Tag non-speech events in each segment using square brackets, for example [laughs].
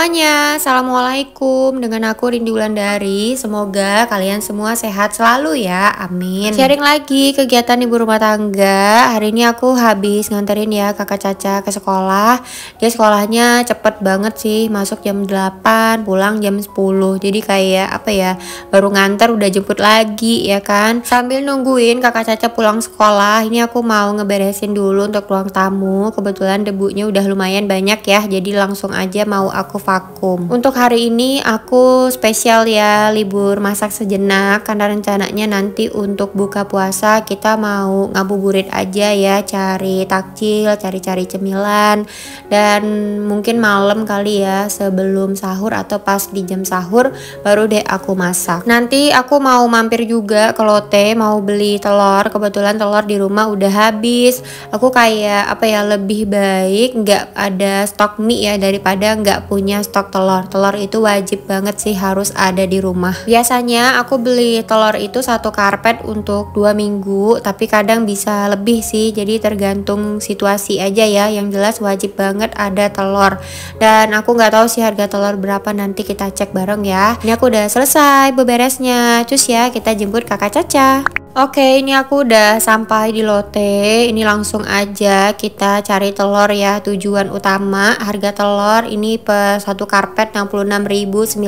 semuanya, Assalamualaikum Dengan aku Rindi Wulandari Semoga kalian semua sehat selalu ya, amin Sharing lagi kegiatan ibu rumah tangga Hari ini aku habis nganterin ya kakak Caca ke sekolah Dia sekolahnya cepet banget sih Masuk jam 8, pulang jam 10 Jadi kayak apa ya, baru nganter udah jemput lagi ya kan Sambil nungguin kakak Caca pulang sekolah Ini aku mau ngeberesin dulu untuk ruang tamu Kebetulan debunya udah lumayan banyak ya Jadi langsung aja mau aku vakum. Untuk hari ini aku spesial ya libur masak sejenak karena rencananya nanti untuk buka puasa kita mau ngabuburit aja ya cari takjil, cari-cari cemilan dan mungkin malam kali ya sebelum sahur atau pas di jam sahur baru deh aku masak. Nanti aku mau mampir juga ke Lotte mau beli telur. Kebetulan telur di rumah udah habis. Aku kayak apa ya lebih baik nggak ada stok mie ya daripada nggak punya stok telur. Telur itu wajib banget sih harus ada di rumah. Biasanya aku beli telur itu satu karpet untuk dua minggu, tapi kadang bisa lebih sih. Jadi tergantung situasi aja ya. Yang jelas wajib banget ada telur. Dan aku nggak tahu sih harga telur berapa nanti kita cek bareng ya. Ini aku udah selesai beberesnya. Cus ya, kita jemput kakak Caca. Oke, ini aku udah sampai di Lotte. Ini langsung aja kita cari telur ya. Tujuan utama harga telur ini per satu karpet 66.900.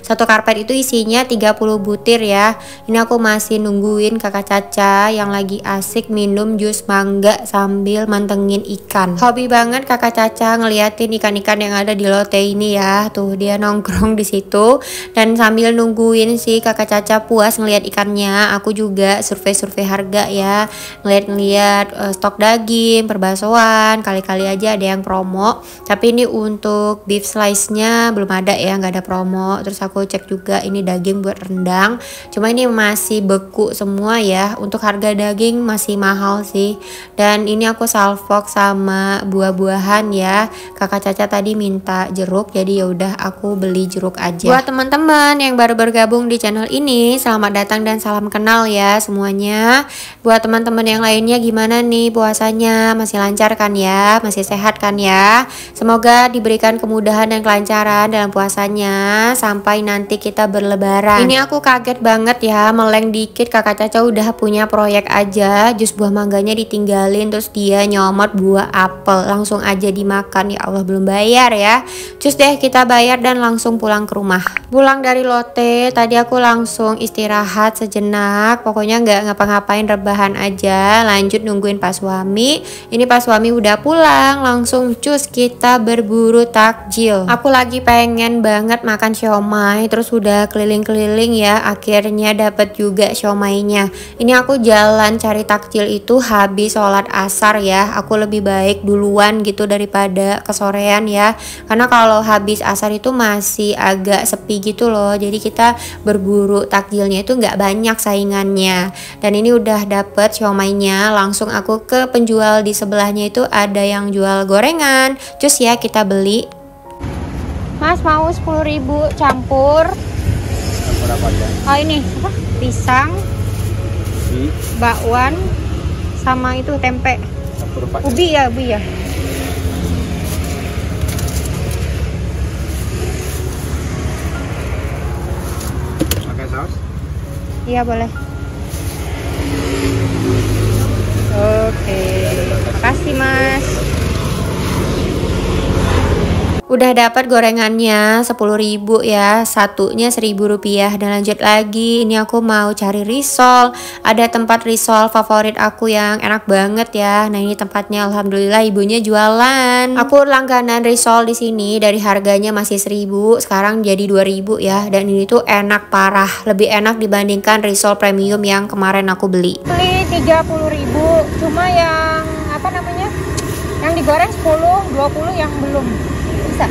Satu karpet itu isinya 30 butir ya. Ini aku masih nungguin Kakak Caca yang lagi asik minum jus mangga sambil mantengin ikan. Hobi banget Kakak Caca ngeliatin ikan-ikan yang ada di Lotte ini ya. Tuh dia nongkrong di situ dan sambil nungguin si Kakak Caca puas ngeliat ikannya, aku juga survei-survei harga ya ngeliat-ngeliat uh, stok daging perbasoan kali-kali aja ada yang promo tapi ini untuk beef slice nya belum ada ya nggak ada promo terus aku cek juga ini daging buat rendang cuma ini masih beku semua ya untuk harga daging masih mahal sih dan ini aku salfok sama buah-buahan ya kakak Caca tadi minta jeruk jadi ya udah aku beli jeruk aja buat teman-teman yang baru bergabung di channel ini selamat datang dan salam kenal ya semuanya. Buat teman-teman yang lainnya gimana nih puasanya? Masih lancar kan ya? Masih sehat kan ya? Semoga diberikan kemudahan dan kelancaran dalam puasanya sampai nanti kita berlebaran. Ini aku kaget banget ya, meleng dikit Kakak Caca udah punya proyek aja, jus buah mangganya ditinggalin terus dia nyomot buah apel langsung aja dimakan. Ya Allah belum bayar ya. Cus deh kita bayar dan langsung pulang ke rumah. Pulang dari Lotte, tadi aku langsung istirahat sejenak pokoknya nggak ngapa-ngapain rebahan aja lanjut nungguin pas suami ini pas suami udah pulang langsung cus kita berburu takjil aku lagi pengen banget makan siomay terus udah keliling-keliling ya akhirnya dapet juga siomaynya ini aku jalan cari takjil itu habis sholat asar ya aku lebih baik duluan gitu daripada kesorean ya karena kalau habis asar itu masih agak sepi gitu loh jadi kita berburu takjilnya itu nggak banyak saingan dan ini udah dapet siomaynya langsung aku ke penjual di sebelahnya itu ada yang jual gorengan cus ya kita beli mas mau 10.000 campur campur apa ya? oh ini apa? pisang bakwan sama itu tempe ubi ya ubi ya Iya boleh. Oke, kasih mas. Udah dapat gorengannya 10.000 ya, satunya 1.000 rupiah dan lanjut lagi. Ini aku mau cari risol. Ada tempat risol favorit aku yang enak banget ya. Nah, ini tempatnya alhamdulillah ibunya jualan. Aku langganan risol di sini dari harganya masih 1.000, sekarang jadi 2.000 ya. Dan ini tuh enak parah, lebih enak dibandingkan risol premium yang kemarin aku beli. Please tiga puluh ribu cuma yang apa namanya yang digoreng sepuluh dua puluh yang belum bisa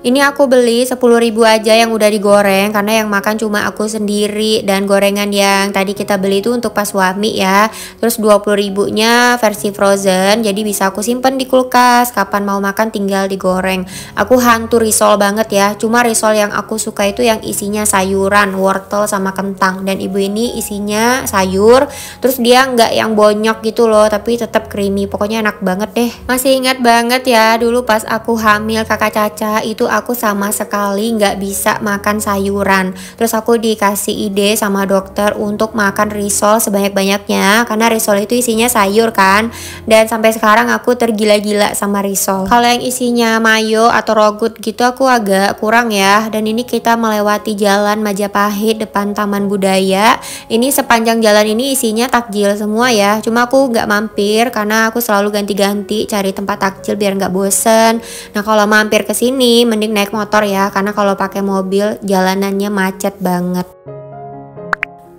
Ini aku beli ribu aja yang udah digoreng karena yang makan cuma aku sendiri dan gorengan yang tadi kita beli itu untuk pas suami ya. Terus 20.000-nya versi frozen jadi bisa aku simpen di kulkas kapan mau makan tinggal digoreng. Aku hantu risol banget ya. Cuma risol yang aku suka itu yang isinya sayuran, wortel sama kentang dan ibu ini isinya sayur terus dia nggak yang bonyok gitu loh tapi tetap creamy. Pokoknya enak banget deh. Masih ingat banget ya dulu pas aku hamil kakak Caca itu aku sama sekali nggak bisa makan sayuran. Terus aku dikasih ide sama dokter untuk makan risol sebanyak-banyaknya karena risol itu isinya sayur kan. Dan sampai sekarang aku tergila-gila sama risol. Kalau yang isinya mayo atau rogut gitu aku agak kurang ya. Dan ini kita melewati jalan Majapahit depan Taman Budaya. Ini sepanjang jalan ini isinya takjil semua ya. Cuma aku nggak mampir karena aku selalu ganti-ganti cari tempat takjil biar nggak bosen. Nah kalau mampir ke sini mending naik motor ya karena kalau pakai mobil jalanannya macet banget.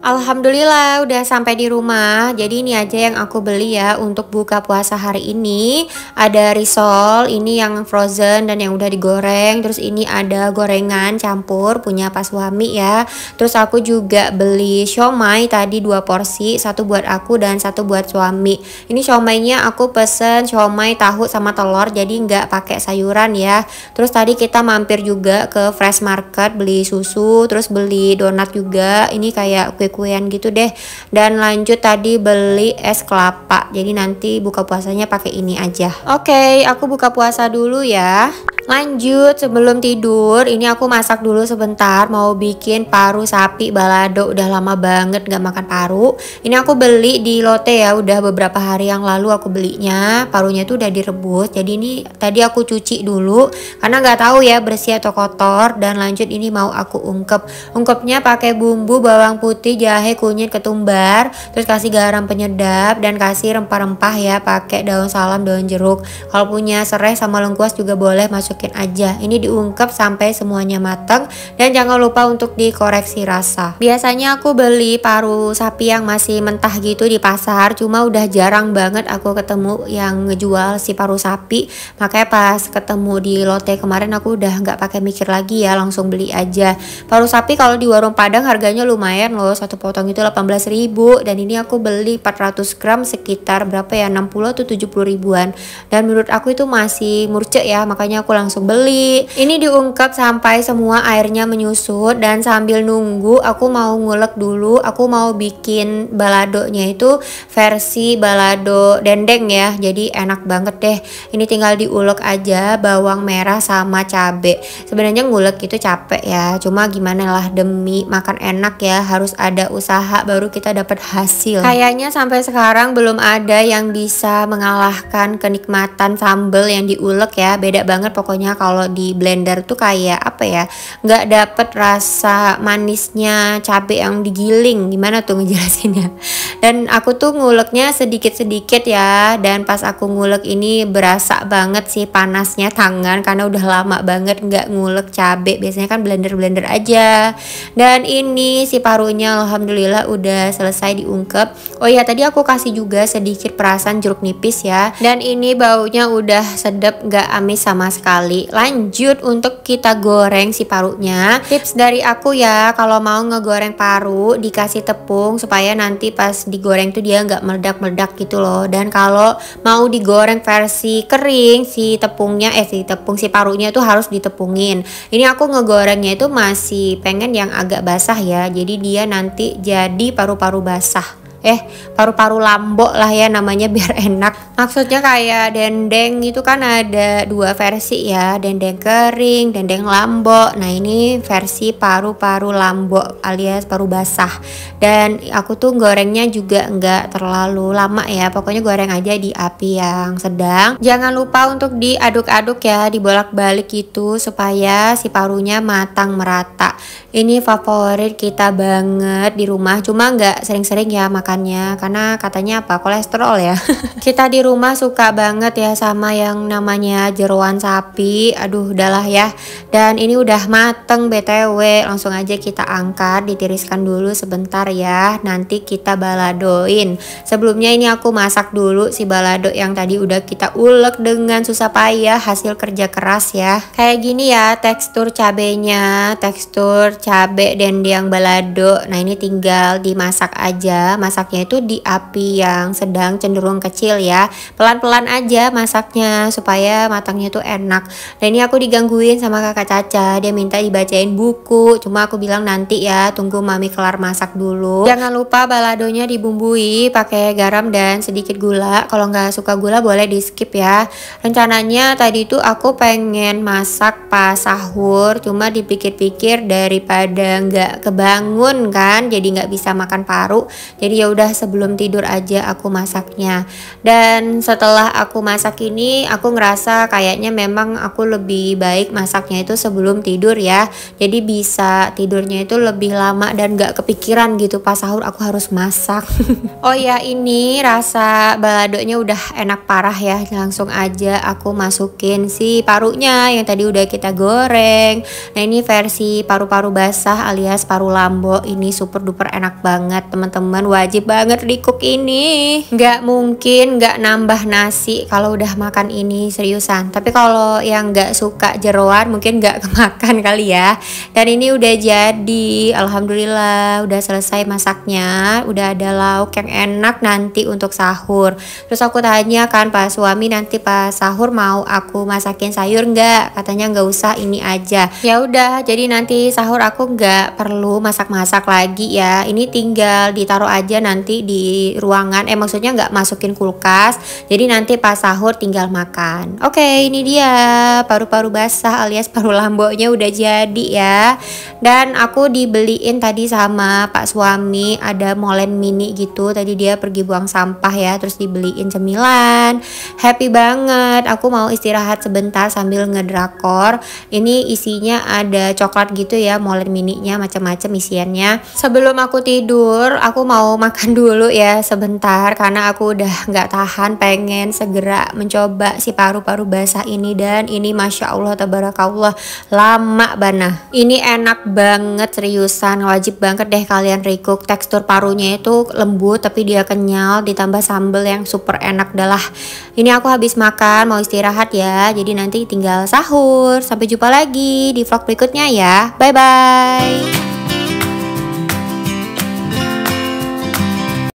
Alhamdulillah udah sampai di rumah. Jadi ini aja yang aku beli ya untuk buka puasa hari ini. Ada risol, ini yang frozen dan yang udah digoreng. Terus ini ada gorengan campur punya pas suami ya. Terus aku juga beli siomay tadi dua porsi, satu buat aku dan satu buat suami. Ini siomaynya aku pesen siomay tahu sama telur jadi nggak pakai sayuran ya. Terus tadi kita mampir juga ke Fresh Market beli susu, terus beli donat juga. Ini kayak kue kue-kuean gitu deh dan lanjut tadi beli es kelapa jadi nanti buka puasanya pakai ini aja oke okay, aku buka puasa dulu ya Lanjut, sebelum tidur, ini aku masak dulu sebentar, mau bikin paru sapi balado, udah lama banget gak makan paru. Ini aku beli di lote ya, udah beberapa hari yang lalu aku belinya, parunya tuh udah direbus, jadi ini tadi aku cuci dulu, karena gak tahu ya bersih atau kotor, dan lanjut ini mau aku ungkep. Ungkepnya pakai bumbu bawang putih, jahe, kunyit, ketumbar, terus kasih garam penyedap dan kasih rempah-rempah ya, pakai daun salam, daun jeruk. Kalau punya serai sama lengkuas juga boleh masukin aja. Ini diungkep sampai semuanya matang dan jangan lupa untuk dikoreksi rasa. Biasanya aku beli paru sapi yang masih mentah gitu di pasar, cuma udah jarang banget aku ketemu yang ngejual si paru sapi. Makanya pas ketemu di Lotte kemarin aku udah nggak pakai mikir lagi ya, langsung beli aja. Paru sapi kalau di warung Padang harganya lumayan loh, satu potong itu 18.000 dan ini aku beli 400 gram sekitar berapa ya 60 atau 70 ribuan dan menurut aku itu masih murce ya makanya aku langsung beli ini diungkap sampai semua airnya menyusut dan sambil nunggu aku mau ngulek dulu aku mau bikin baladonya itu versi balado dendeng ya jadi enak banget deh ini tinggal diulek aja bawang merah sama cabe sebenarnya ngulek itu capek ya cuma gimana lah demi makan enak ya harus ada ada usaha baru kita dapat hasil. Kayaknya sampai sekarang belum ada yang bisa mengalahkan kenikmatan sambel yang diulek ya. Beda banget pokoknya kalau di blender tuh kayak apa ya? nggak dapet rasa manisnya cabe yang digiling. Gimana tuh ngejelasinnya? Dan aku tuh nguleknya sedikit-sedikit ya. Dan pas aku ngulek ini berasa banget sih panasnya tangan karena udah lama banget nggak ngulek cabe. Biasanya kan blender-blender aja. Dan ini si parunya loh alhamdulillah udah selesai diungkep. Oh iya tadi aku kasih juga sedikit perasan jeruk nipis ya. Dan ini baunya udah sedap gak amis sama sekali. Lanjut untuk kita goreng si parunya. Tips dari aku ya kalau mau ngegoreng paru dikasih tepung supaya nanti pas digoreng tuh dia nggak meledak-meledak gitu loh. Dan kalau mau digoreng versi kering si tepungnya eh si tepung si parunya tuh harus ditepungin. Ini aku ngegorengnya itu masih pengen yang agak basah ya. Jadi dia nanti jadi paru-paru basah eh paru-paru lambok lah ya namanya biar enak Maksudnya kayak dendeng itu kan ada dua versi ya, dendeng kering, dendeng lambok. Nah ini versi paru-paru lambok alias paru basah. Dan aku tuh gorengnya juga nggak terlalu lama ya, pokoknya goreng aja di api yang sedang. Jangan lupa untuk diaduk-aduk ya, dibolak-balik gitu supaya si parunya matang merata. Ini favorit kita banget di rumah, cuma nggak sering-sering ya makannya karena katanya apa kolesterol ya. [laughs] kita di rumah rumah suka banget ya sama yang namanya jeruan sapi aduh udahlah ya dan ini udah mateng btw langsung aja kita angkat ditiriskan dulu sebentar ya nanti kita baladoin sebelumnya ini aku masak dulu si balado yang tadi udah kita ulek dengan susah payah hasil kerja keras ya kayak gini ya tekstur cabenya tekstur cabe dan yang balado nah ini tinggal dimasak aja masaknya itu di api yang sedang cenderung kecil ya pelan-pelan aja masaknya supaya matangnya tuh enak Dan ini aku digangguin sama kakak Caca dia minta dibacain buku cuma aku bilang nanti ya tunggu mami kelar masak dulu jangan lupa baladonya dibumbui pakai garam dan sedikit gula kalau nggak suka gula boleh di skip ya rencananya tadi tuh aku pengen masak pas sahur cuma dipikir-pikir daripada nggak kebangun kan jadi nggak bisa makan paru jadi ya udah sebelum tidur aja aku masaknya dan dan setelah aku masak ini aku ngerasa kayaknya memang aku lebih baik masaknya itu sebelum tidur ya jadi bisa tidurnya itu lebih lama dan gak kepikiran gitu pas sahur aku harus masak [laughs] oh ya ini rasa baladonya udah enak parah ya langsung aja aku masukin si parunya yang tadi udah kita goreng nah ini versi paru-paru basah alias paru lambo ini super duper enak banget teman-teman wajib banget di cook ini nggak mungkin nggak nambah nasi kalau udah makan ini seriusan tapi kalau yang nggak suka jeroan mungkin nggak [laughs] kemakan kali ya dan ini udah jadi alhamdulillah udah selesai masaknya udah ada lauk yang enak nanti untuk sahur terus aku tanya kan pak suami nanti pas sahur mau aku masakin sayur nggak katanya nggak usah ini aja ya udah jadi nanti sahur aku nggak perlu masak-masak lagi ya ini tinggal ditaruh aja nanti di ruangan eh maksudnya nggak masukin kulkas jadi nanti pas sahur tinggal makan. Oke, okay, ini dia paru-paru basah alias paru lamboknya udah jadi ya. Dan aku dibeliin tadi sama Pak suami ada molen mini gitu. Tadi dia pergi buang sampah ya, terus dibeliin cemilan. Happy banget. Aku mau istirahat sebentar sambil ngedrakor. Ini isinya ada coklat gitu ya, molen mininya macam-macam isiannya. Sebelum aku tidur, aku mau makan dulu ya sebentar karena aku udah nggak tahan pengen segera mencoba si paru-paru basah ini dan ini masya Allah tabarakallah lama bana ini enak banget seriusan wajib banget deh kalian recook tekstur parunya itu lembut tapi dia kenyal ditambah sambal yang super enak adalah ini aku habis makan mau istirahat ya jadi nanti tinggal sahur sampai jumpa lagi di vlog berikutnya ya bye bye